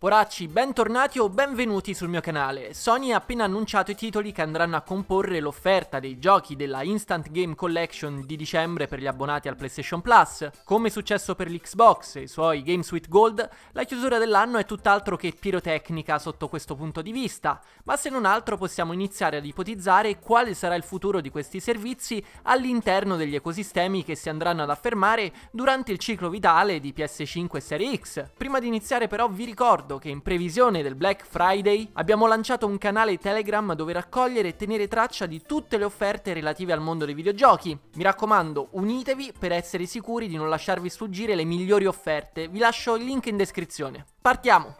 Poracci, bentornati o benvenuti sul mio canale. Sony ha appena annunciato i titoli che andranno a comporre l'offerta dei giochi della Instant Game Collection di dicembre per gli abbonati al PlayStation Plus. Come è successo per l'Xbox e i suoi Game Suite Gold, la chiusura dell'anno è tutt'altro che pirotecnica sotto questo punto di vista, ma se non altro possiamo iniziare ad ipotizzare quale sarà il futuro di questi servizi all'interno degli ecosistemi che si andranno ad affermare durante il ciclo vitale di PS5 e Serie X. Prima di iniziare però vi ricordo ricordo che in previsione del Black Friday abbiamo lanciato un canale Telegram dove raccogliere e tenere traccia di tutte le offerte relative al mondo dei videogiochi. Mi raccomando, unitevi per essere sicuri di non lasciarvi sfuggire le migliori offerte. Vi lascio il link in descrizione. Partiamo!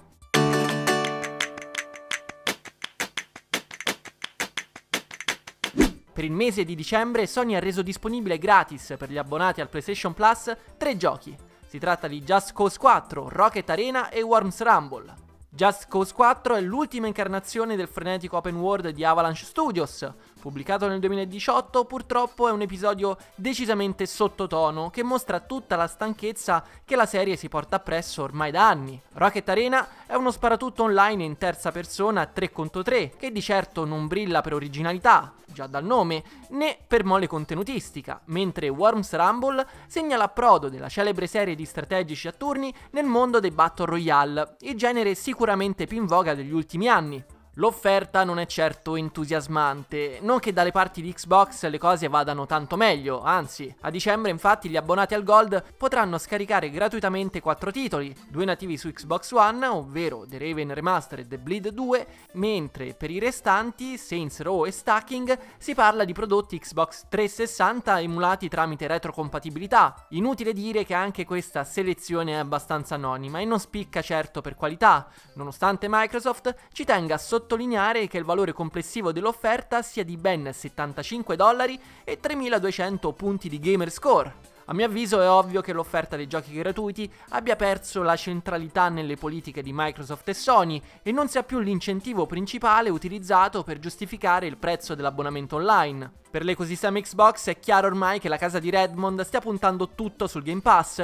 Per il mese di dicembre Sony ha reso disponibile gratis per gli abbonati al PlayStation Plus tre giochi, si tratta di Just Cause 4, Rocket Arena e Worms Rumble. Just Cause 4 è l'ultima incarnazione del frenetico open world di Avalanche Studios, Pubblicato nel 2018, purtroppo è un episodio decisamente sottotono che mostra tutta la stanchezza che la serie si porta appresso ormai da anni. Rocket Arena è uno sparatutto online in terza persona 3 contro 3, che di certo non brilla per originalità, già dal nome, né per mole contenutistica, mentre Worms Rumble segna l'approdo della celebre serie di strategici a turni nel mondo dei Battle Royale, il genere sicuramente più in voga degli ultimi anni. L'offerta non è certo entusiasmante, non che dalle parti di Xbox le cose vadano tanto meglio, anzi, a dicembre infatti gli abbonati al Gold potranno scaricare gratuitamente 4 titoli, due nativi su Xbox One, ovvero The Raven Remastered e The Bleed 2, mentre per i restanti, Saints Row e Stacking, si parla di prodotti Xbox 360 emulati tramite retrocompatibilità. Inutile dire che anche questa selezione è abbastanza anonima e non spicca certo per qualità, nonostante Microsoft ci tenga a sottolineare sottolineare che il valore complessivo dell'offerta sia di ben 75 dollari e 3200 punti di gamer score. A mio avviso è ovvio che l'offerta dei giochi gratuiti abbia perso la centralità nelle politiche di Microsoft e Sony e non sia più l'incentivo principale utilizzato per giustificare il prezzo dell'abbonamento online. Per l'ecosistema Xbox è chiaro ormai che la casa di Redmond stia puntando tutto sul Game Pass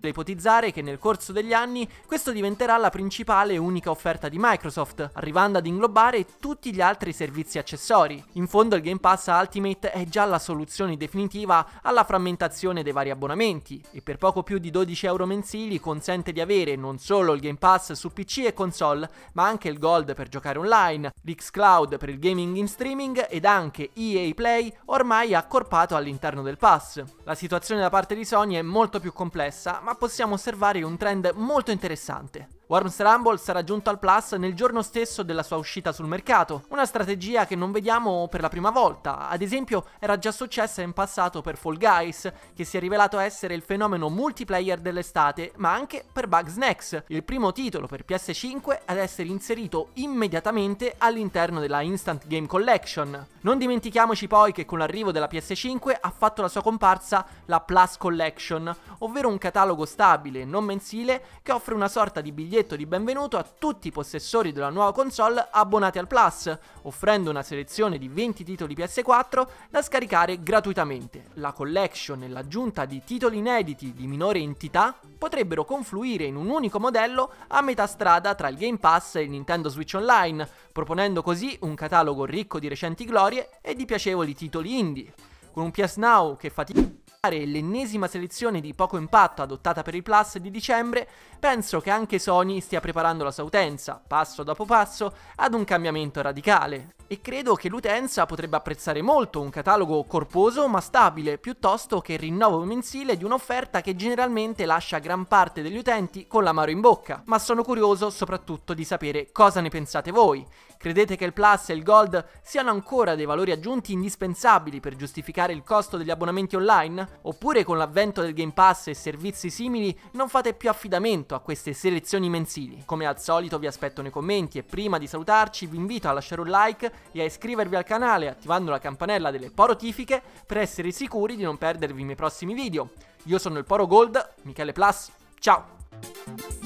da ipotizzare che nel corso degli anni questo diventerà la principale e unica offerta di Microsoft, arrivando ad inglobare tutti gli altri servizi accessori. In fondo il Game Pass Ultimate è già la soluzione definitiva alla frammentazione dei vari abbonamenti e per poco più di 12 euro mensili consente di avere non solo il Game Pass su PC e console, ma anche il Gold per giocare online, l'Xcloud per il gaming in streaming ed anche EA Play ormai accorpato all'interno del pass. La situazione da parte di Sony è molto più complessa, ma ma possiamo osservare un trend molto interessante. Worms Rumble sarà giunto al Plus nel giorno stesso della sua uscita sul mercato, una strategia che non vediamo per la prima volta, ad esempio era già successa in passato per Fall Guys, che si è rivelato essere il fenomeno multiplayer dell'estate, ma anche per Bugs Next, il primo titolo per PS5 ad essere inserito immediatamente all'interno della Instant Game Collection. Non dimentichiamoci poi che con l'arrivo della PS5 ha fatto la sua comparsa la Plus Collection, ovvero un catalogo stabile, non mensile, che offre una sorta di biglietto biglietto di benvenuto a tutti i possessori della nuova console abbonati al Plus, offrendo una selezione di 20 titoli PS4 da scaricare gratuitamente. La collection e l'aggiunta di titoli inediti di minore entità potrebbero confluire in un unico modello a metà strada tra il Game Pass e il Nintendo Switch Online, proponendo così un catalogo ricco di recenti glorie e di piacevoli titoli indie. Con un PS Now che fatica l'ennesima selezione di poco impatto adottata per il Plus di dicembre, penso che anche Sony stia preparando la sua utenza, passo dopo passo, ad un cambiamento radicale. E credo che l'utenza potrebbe apprezzare molto un catalogo corposo ma stabile, piuttosto che il rinnovo mensile di un'offerta che generalmente lascia gran parte degli utenti con l'amaro in bocca. Ma sono curioso soprattutto di sapere cosa ne pensate voi. Credete che il Plus e il Gold siano ancora dei valori aggiunti indispensabili per giustificare il costo degli abbonamenti online? Oppure con l'avvento del Game Pass e servizi simili non fate più affidamento a queste selezioni mensili? Come al solito vi aspetto nei commenti e prima di salutarci vi invito a lasciare un like e a iscrivervi al canale attivando la campanella delle porotifiche per essere sicuri di non perdervi i miei prossimi video. Io sono il Poro Gold, Michele Plus, ciao!